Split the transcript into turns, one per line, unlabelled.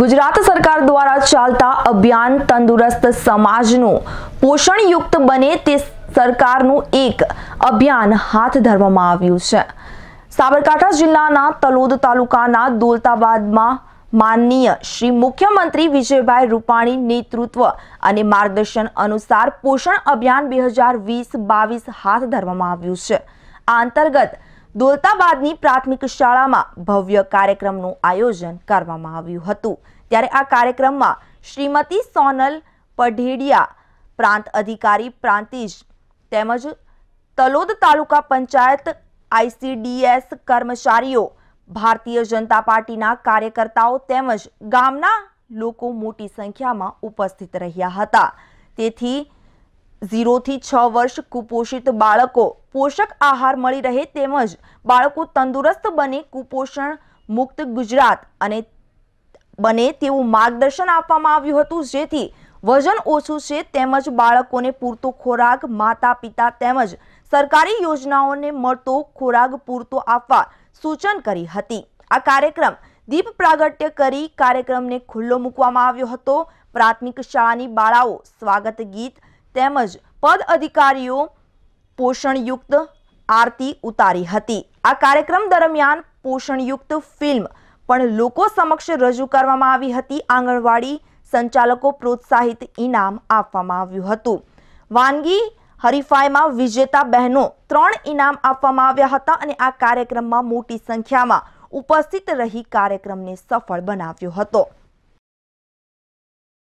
ગુજરાત સરકાર દ્વારા ચાલતા અભિયાન તંદુરસ્ત સમાજનું પોષણયુક્ત બને તે સરકારનું એક અભિયાન હાથ ધરવામાં આવ્યું છે સાબરકાંઠા જિલ્લાના તલોદ તાલુકાના દોલતાબાદમાં માનનીય શ્રી મુખ્યમંત્રી વિજયભાઈ રૂપાણી નેતૃત્વ અને માર્ગદર્શન અનુસાર પોષણ અભિયાન બે હજાર વીસ બાવીસ હાથ ધરવામાં આવ્યું છે આ અંતર્ગત દોલતાબાદની પ્રાથમિક શાળામાં ભવ્ય કાર્યક્રમનું આયોજન કરવામાં આવ્યું હતું ત્યારે આ કાર્યક્રમમાં શ્રીમતી સોનલ પઢેડિયા પ્રાંત અધિકારી પ્રાંતિજ તેમજ તલોદ તાલુકા પંચાયત આઈસીડીએસ કર્મચારીઓ ભારતીય જનતા પાર્ટીના કાર્યકર્તાઓ તેમજ ગામના લોકો મોટી સંખ્યામાં ઉપસ્થિત રહ્યા હતા તેથી ઝીરોથી છ વર્ષ કુપોષિત બાળકો પોષક આહાર મળી રહે તેમજ બાળકો તંદુરસ્ત બને કુપોષણ મુક્ત ગુજરાત અને બને તેવું માર્ગદર્શન આપવામાં આવ્યું હતું જેથી વજન ઓછું છે તેમજ બાળકોને પૂરતો ખોરાક માતા પિતા તેમજ સરકારી યોજનાઓને મળતો ખોરાક પૂરતો આપવા સૂચન કરી હતી આ કાર્યક્રમ દીપ પ્રાગટ્ય કરી કાર્યક્રમને ખુલ્લો મૂકવામાં આવ્યો હતો પ્રાથમિક શાળાની બાળાઓ સ્વાગત ગીત તેમજ પદ અધિકારીઓ પોષણયુક્ત આરતી ઉતારી હતી આ કાર્યક્રમ દરમિયાન પોષણયુક્ત ફિલ્મ પણ લોકો સમક્ષ રજૂ કરવામાં આવી હતી આંગણવાડી સંચાલકો પ્રોત્સાહિત ઇનામ આપવામાં આવ્યું હતું વાનગી હરીફાઈમાં વિજેતા બહેનો ત્રણ ઇનામ આપવામાં આવ્યા હતા અને આ કાર્યક્રમમાં મોટી સંખ્યામાં ઉપસ્થિત રહી કાર્યક્રમને સફળ બનાવ્યો હતો